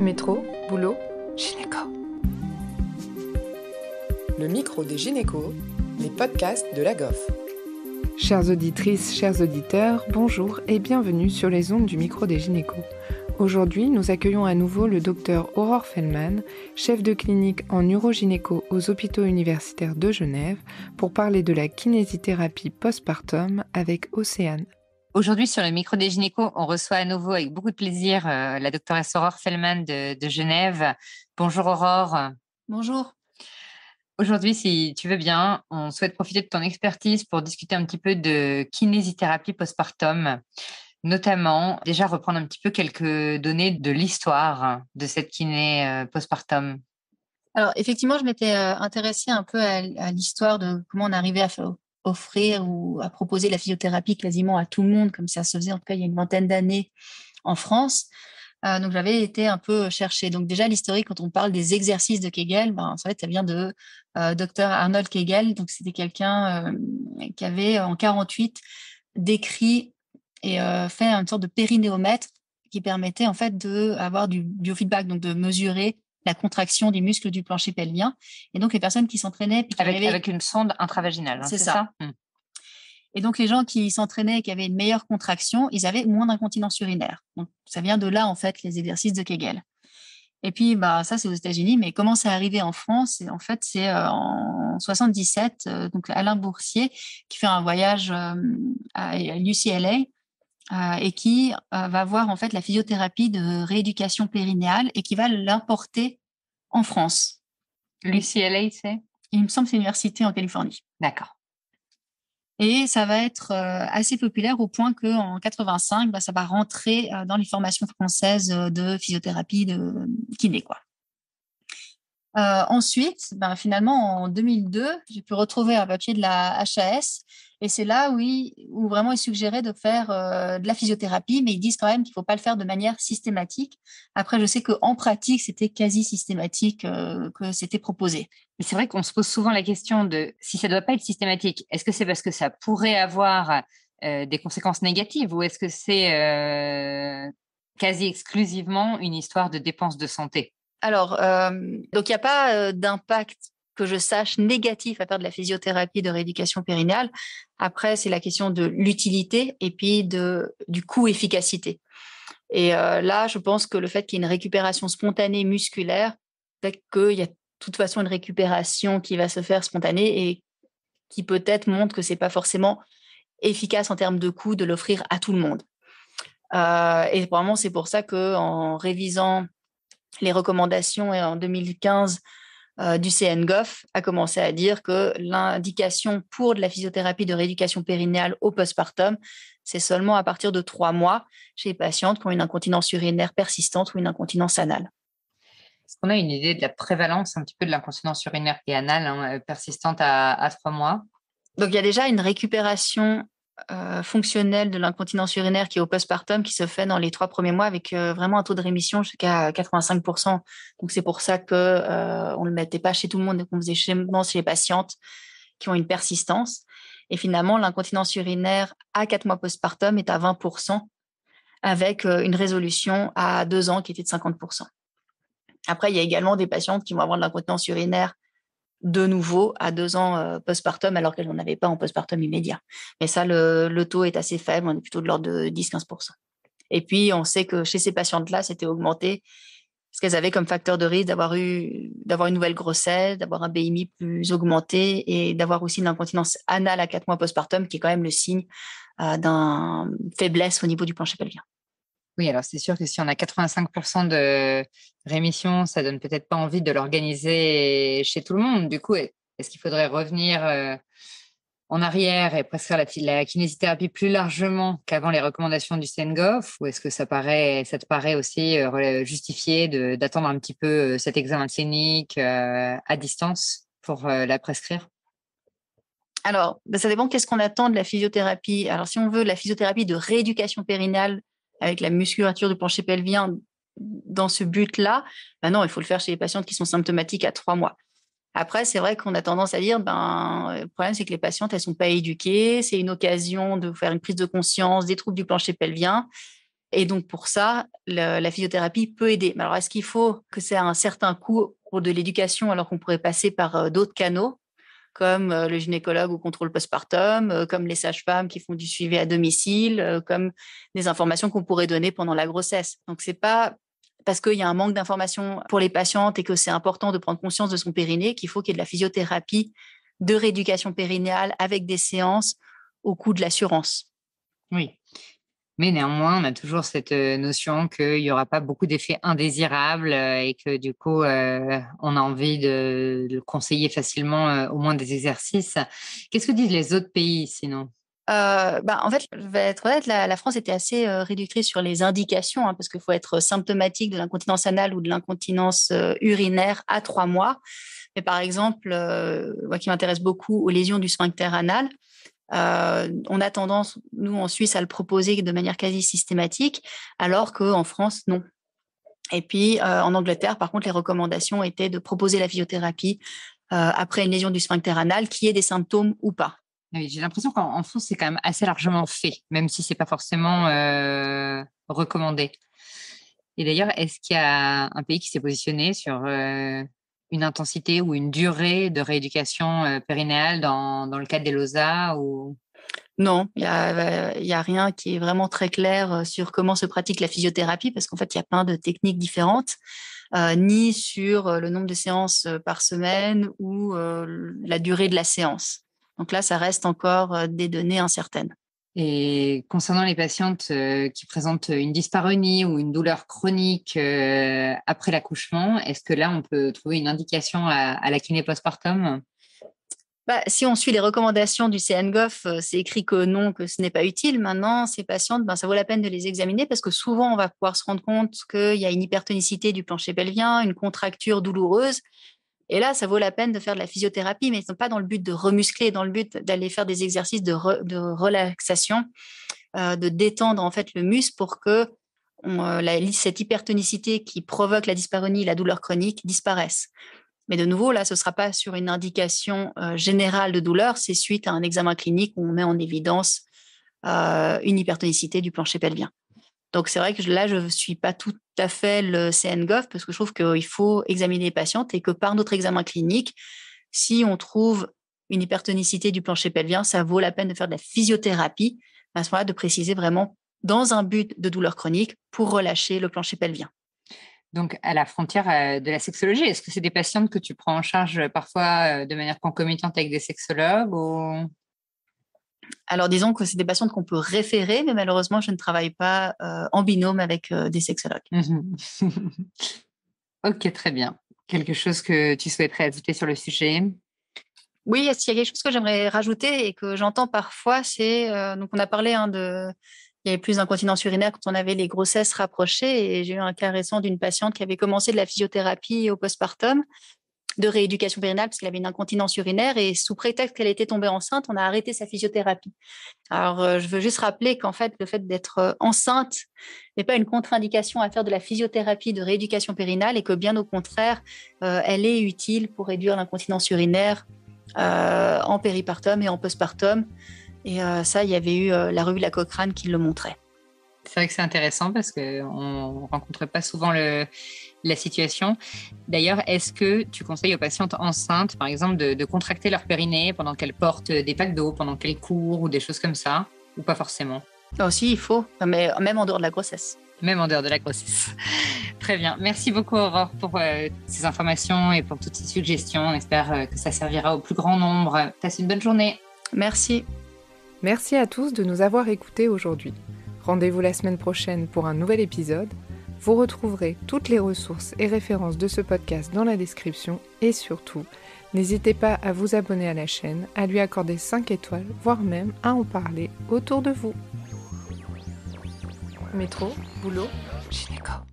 Métro, boulot, gynéco. Le micro des gynécos, les podcasts de la GOF. Chères auditrices, chers auditeurs, bonjour et bienvenue sur les ondes du micro des gynécos. Aujourd'hui, nous accueillons à nouveau le docteur Aurore Fellman, chef de clinique en neurogynéco aux hôpitaux universitaires de Genève, pour parler de la kinésithérapie postpartum avec Océane Aujourd'hui, sur le micro des gynécos, on reçoit à nouveau avec beaucoup de plaisir euh, la doctoresse Aurore Fellman de, Genève. Bonjour Aurore. Bonjour. Aujourd'hui, si tu veux bien, on souhaite profiter de ton expertise pour discuter un petit peu de kinésithérapie postpartum, notamment déjà reprendre un petit peu quelques données de l'histoire de cette kiné euh, postpartum. Alors effectivement, je m'étais euh, intéressée un peu à, à l'histoire de comment on arrivait à faire, offrir ou à proposer la physiothérapie quasiment à tout le monde, comme ça se faisait en tout cas il y a une vingtaine d'années en France. Euh, donc j'avais été un peu chercher. Donc déjà l'historique, quand on parle des exercices de Kegel, ben, en fait ça vient de Dr euh, docteur Arnold Kegel. Donc c'était quelqu'un euh, qui avait en 48 décrit et fait une sorte de périnéomètre qui permettait en fait de avoir du biofeedback, donc de mesurer la contraction des muscles du plancher pelvien. Et donc, les personnes qui s'entraînaient... Avec, avec une sonde intravaginale, hein, c'est ça, hmm. Et donc, les gens qui s'entraînaient et qui avaient une meilleure contraction, ils avaient moins d'incontinence urinaire. Donc, ça vient de là, en fait, les exercices de Kegel. Et puis, bah, ça, c'est aux États-Unis, mais comment à arrivé en France et En fait, c'est euh, en 77, euh, donc Alain Boursier, qui fait un voyage euh, à, à, euh, et qui euh, va voir en fait la physiothérapie de rééducation périnéale et qui va l'importer en France. L'UCLA, c'est Il me semble que c'est l'université en Californie. D'accord. Et ça va être euh, assez populaire au point qu'en 85, bah, ça va rentrer dans les formations françaises de physiothérapie, de kiné, quoi. ensuite, bah, finalement, en 2002, j'ai pu retrouver un papier de la HAS et c'est là, oui, où vraiment il suggéraient de faire euh, de la physiothérapie, mais ils disent quand même qu'il ne faut pas le faire de manière systématique. Après, je sais qu'en pratique, c'était quasi systématique euh, que c'était proposé. C'est vrai qu'on se pose souvent la question de si ça ne doit pas être systématique, est-ce que c'est parce que ça pourrait avoir euh, des conséquences négatives ou est-ce que c'est quasi exclusivement une histoire de dépenses de santé alors, donc il n'y a pas d'impact que je sache négatif à faire de la physiothérapie de rééducation périnéale. Après, c'est la question de l'utilité et puis de, du coût-efficacité. Et euh, là, je pense que le fait qu'il y ait une récupération spontanée musculaire fait qu'il y a de toute façon une récupération qui va se faire spontanée et qui peut-être montre que c'est pas forcément efficace en termes de coût de l'offrir à tout le monde. Euh, et vraiment, c'est pour ça que en révisant les recommandations en 2015 euh, du CNGOF a commencé à dire que l'indication pour de la physiothérapie de rééducation périnéale au postpartum, c'est seulement à partir de trois mois chez les patientes qui ont une incontinence urinaire persistante ou une incontinence anale. Est-ce qu'on a une idée de la prévalence un petit peu de l'incontinence urinaire et anale hein, euh, persistante à, à trois mois donc il y a déjà une récupération euh, fonctionnel de l'incontinence urinaire qui est au postpartum qui se fait dans les trois premiers mois avec euh, vraiment un taux de rémission jusqu'à 85%. Donc c'est pour ça que ne euh, on le mettait pas chez tout le monde, qu'on faisait seulement chez les patientes qui ont une persistance. Et finalement, l'incontinence urinaire à quatre mois postpartum est à 20% avec une résolution à deux ans qui était de 50%. Après, il y a également des patientes qui vont avoir de l'incontinence urinaire de nouveau à deux ans euh, postpartum, alors qu'elle n'en avait pas en postpartum immédiat. Mais ça, le, taux est assez faible, on est plutôt de l'ordre de 10-15%. Et puis, on sait que chez ces patientes-là, c'était augmenté parce qu'elles avaient comme facteur de risque d'avoir eu, d'avoir une nouvelle grossesse, d'avoir un BMI plus augmenté et d'avoir aussi une incontinence anale à quatre mois postpartum, qui est quand même le signe euh, d'une faiblesse au niveau du plancher pelvien. Oui, alors c'est sûr que si on a 85% de rémission, ça donne peut-être pas envie de l'organiser chez tout le monde. Du coup, est-ce qu'il faudrait revenir euh, en arrière et prescrire la, kinésithérapie plus largement qu'avant les recommandations du CNGOF Ou est-ce que ça, paraît, ça te paraît aussi euh, justifié d'attendre un petit peu euh, cet examen clinique à distance pour la prescrire alors, bah, ça dépend qu'est-ce qu'on attend de la physiothérapie. Alors, si on veut la physiothérapie de rééducation périnale, avec la musculature du plancher pelvien dans ce but-là, ben non, il faut le faire chez les patientes qui sont symptomatiques à trois mois. Après, c'est vrai qu'on a tendance à dire, ben, le problème, c'est que les patientes, elles sont pas éduquées, c'est une occasion de faire une prise de conscience des troubles du plancher pelvien. Et donc, pour ça, la physiothérapie peut aider. Mais alors, est-ce qu'il faut que c'est un certain coût pour de l'éducation alors qu'on pourrait passer par euh, d'autres canaux comme euh, le gynécologue au contrôle postpartum, euh, comme les sages-femmes qui font du suivi à domicile, euh, comme des informations qu'on pourrait donner pendant la grossesse. Donc c'est pas parce qu'il y a un manque d'informations pour les patientes et que c'est important de prendre conscience de son périnée qu'il faut qu'il y ait de la physiothérapie, de rééducation périnéale avec des séances au coût de l'assurance. Oui. Mais néanmoins, on a toujours cette euh, notion qu'il n'y aura pas beaucoup d'effets indésirables euh, et que du coup, euh, on a envie de, conseiller facilement au moins des exercices. Qu'est-ce que disent les autres pays sinon bah, en fait, je vais être honnête, la, France était assez réductrice sur les indications, hein, parce qu'il faut être symptomatique de l'incontinence anale ou de l'incontinence urinaire à trois mois. Mais par exemple, moi qui m'intéresse beaucoup aux lésions du sphincter anal, euh, on a tendance, nous en Suisse, à le proposer de manière quasi systématique, alors qu'en France, non. Et puis euh, en Angleterre, par contre, les recommandations étaient de proposer la physiothérapie euh, après une lésion du sphincter anal, qui ait des symptômes ou pas. j'ai l'impression qu'en France, c'est quand même assez largement fait, même si c'est pas forcément recommandé. Et d'ailleurs, est-ce qu'il y a un pays qui s'est positionné sur une intensité ou une durée de rééducation euh, périnéale dans, dans le cadre des LOSA ou... Non, il n'y a, y a, rien qui est vraiment très clair euh, sur comment se pratique la physiothérapie parce qu'en fait, il y a plein de techniques différentes, euh, ni sur le nombre de séances par semaine ou la durée de la séance. Donc là, ça reste encore des données incertaines. Et concernant les patientes euh, qui présentent une dyspareunie ou une douleur chronique euh, après l'accouchement, est-ce que là, on peut trouver une indication à, la kiné postpartum bah, si on suit les recommandations du CNGOF, euh, c'est écrit que non, que ce n'est pas utile. Maintenant, ces patientes, ben, ça vaut la peine de les examiner parce que souvent, on va pouvoir se rendre compte qu'il y a une hypertonicité du plancher pelvien, une contracture douloureuse. Et là, ça vaut la peine de faire de la physiothérapie, mais ils ne sont pas dans le but de remuscler, dans le but d'aller faire des exercices de, relaxation, euh, de détendre en fait le muscle pour que euh, cette hypertonicité qui provoque la dyspareunie, la douleur chronique disparaisse. Mais de nouveau, là, ce ne sera pas sur une indication euh, générale de douleur, c'est suite à un examen clinique où on met en évidence une hypertonicité du plancher pelvien. Donc c'est vrai que là, je ne suis pas tout à fait le CNGOF parce que je trouve qu'il faut examiner les patientes et que par notre examen clinique, si on trouve une hypertonicité du plancher pelvien, ça vaut la peine de faire de la physiothérapie. À ce moment-là, de préciser vraiment dans un but de douleur chronique pour relâcher le plancher pelvien donc à la frontière euh, de la sexologie. Est-ce que c'est des patientes que tu prends en charge euh, parfois euh, de manière concomitante avec des sexologues ou alors disons que c'est des patientes qu'on peut référer, mais malheureusement, je ne travaille pas euh, en binôme avec euh, des sexologues. ok, très bien. Quelque chose que tu souhaiterais ajouter sur le sujet Oui, il y a quelque chose que j'aimerais rajouter et que j'entends parfois, c'est euh, donc on a parlé hein, de il y avait plus d'incontinence urinaire quand on avait les grossesses rapprochées. Et j'ai eu un cas récent d'une patiente qui avait commencé de la physiothérapie au postpartum de rééducation périnale parce qu'elle avait une incontinence urinaire et sous prétexte qu'elle était tombée enceinte, on a arrêté sa physiothérapie. Alors, euh, je veux juste rappeler qu'en fait, le fait d'être euh, enceinte n'est pas une contre-indication à faire de la physiothérapie de rééducation périnale et que bien au contraire, euh, elle est utile pour réduire l'incontinence urinaire en péripartum et en postpartum. Et ça, il y avait eu la revue La Cochrane qui le montrait. C'est vrai que c'est intéressant parce qu'on ne rencontre pas souvent la situation. D'ailleurs, est-ce que tu conseilles aux patientes enceintes, par exemple, de, contracter leur périnée pendant qu'elles portent des packs d'eau, pendant qu'elles courent ou des choses comme ça, ou pas forcément Aussi, il faut, mais même en dehors de la grossesse. Même en dehors de la grossesse. Très bien. Merci beaucoup, Aurore, pour euh, ces informations et pour toutes ces suggestions. On espère euh, que ça servira au plus grand nombre. Passe une bonne journée. Merci. Merci à tous de nous avoir écoutés aujourd'hui. Rendez-vous la semaine prochaine pour un nouvel épisode. Vous retrouverez toutes les ressources et références de ce podcast dans la description et surtout, n'hésitez pas à vous abonner à la chaîne, à lui accorder 5 étoiles, voire même à en parler autour de vous. Métro, boulot, gynéco.